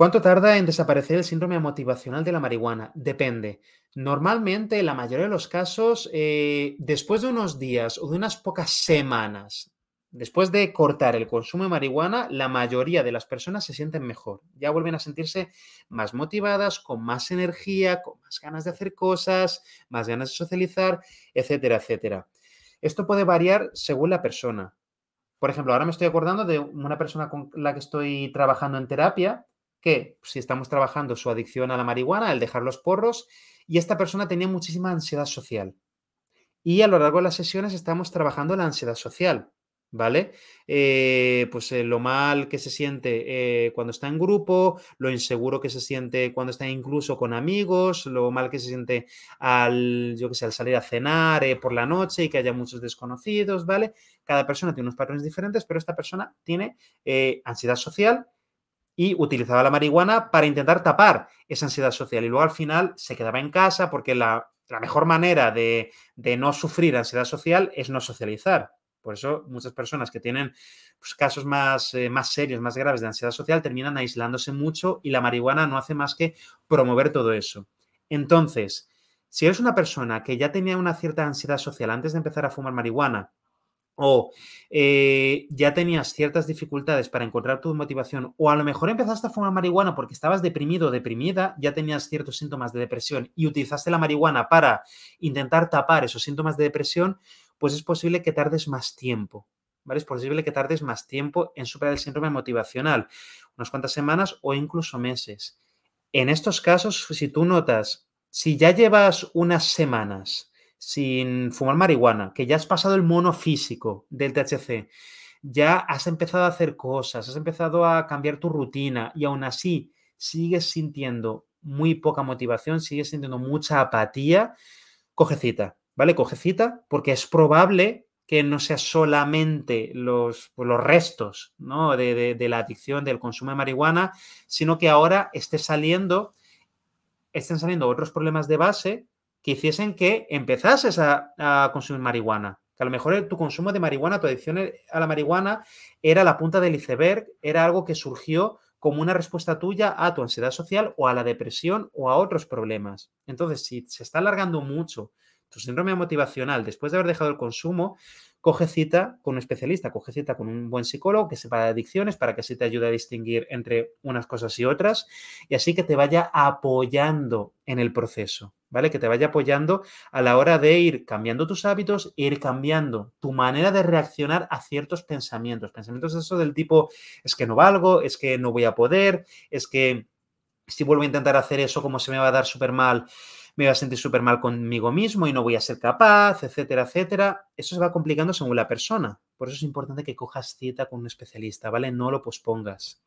¿Cuánto tarda en desaparecer el síndrome motivacional de la marihuana? Depende. Normalmente, en la mayoría de los casos, eh, después de unos días o de unas pocas semanas, después de cortar el consumo de marihuana, la mayoría de las personas se sienten mejor. Ya vuelven a sentirse más motivadas, con más energía, con más ganas de hacer cosas, más ganas de socializar, etcétera, etcétera. Esto puede variar según la persona. Por ejemplo, ahora me estoy acordando de una persona con la que estoy trabajando en terapia que si estamos trabajando su adicción a la marihuana, el dejar los porros, y esta persona tenía muchísima ansiedad social. Y a lo largo de las sesiones estamos trabajando la ansiedad social, ¿vale? Eh, pues eh, lo mal que se siente eh, cuando está en grupo, lo inseguro que se siente cuando está incluso con amigos, lo mal que se siente al, yo que sé, al salir a cenar por la noche y que haya muchos desconocidos, ¿vale? Cada persona tiene unos patrones diferentes, pero esta persona tiene ansiedad social y utilizaba la marihuana para intentar tapar esa ansiedad social. Y luego al final se quedaba en casa porque la, mejor manera de, no sufrir ansiedad social es no socializar. Por eso muchas personas que tienen pues, casos más, eh, más serios, más graves de ansiedad social, terminan aislándose mucho y la marihuana no hace más que promover todo eso. Entonces, si eres una persona que ya tenía una cierta ansiedad social antes de empezar a fumar marihuana o eh, ya tenías ciertas dificultades para encontrar tu motivación, o a lo mejor empezaste a fumar marihuana porque estabas deprimido o deprimida, ya tenías ciertos síntomas de depresión y utilizaste la marihuana para intentar tapar esos síntomas de depresión, pues es posible que tardes más tiempo. ¿Vale? Es posible que tardes más tiempo en superar el síndrome motivacional, unas cuantas semanas o incluso meses. En estos casos, si tú notas, si ya llevas unas semanas sin fumar marihuana, que ya has pasado el mono físico del THC, ya has empezado a hacer cosas, has empezado a cambiar tu rutina y aún así sigues sintiendo muy poca motivación, sigues sintiendo mucha apatía, coge cita, ¿vale? Coge porque es probable que no sea solamente los, pues, restos de, de la adicción, del consumo de marihuana, sino que ahora esté saliendo, estén saliendo otros problemas de base que hiciesen que empezases a, consumir marihuana. Que a lo mejor tu consumo de marihuana, tu adicción a la marihuana, era la punta del iceberg, era algo que surgió como una respuesta tuya a tu ansiedad social o a la depresión o a otros problemas. Entonces, si se está alargando mucho tu síndrome motivacional, después de haber dejado el consumo, coge cita con un especialista, coge cita con un buen psicólogo que sepa de adicciones para que así te ayude a distinguir entre unas cosas y otras y así que te vaya apoyando en el proceso, ¿vale? Que te vaya apoyando a la hora de ir cambiando tus hábitos e ir cambiando tu manera de reaccionar a ciertos pensamientos. Pensamientos de eso del tipo, es que no valgo, es que no voy a poder, es que si vuelvo a intentar hacer eso, como se me va a dar súper mal, me voy a sentir súper mal conmigo mismo y no voy a ser capaz, etcétera, etcétera. Eso se va complicando según la persona. Por eso es importante que cojas cita con un especialista, ¿vale? No lo pospongas.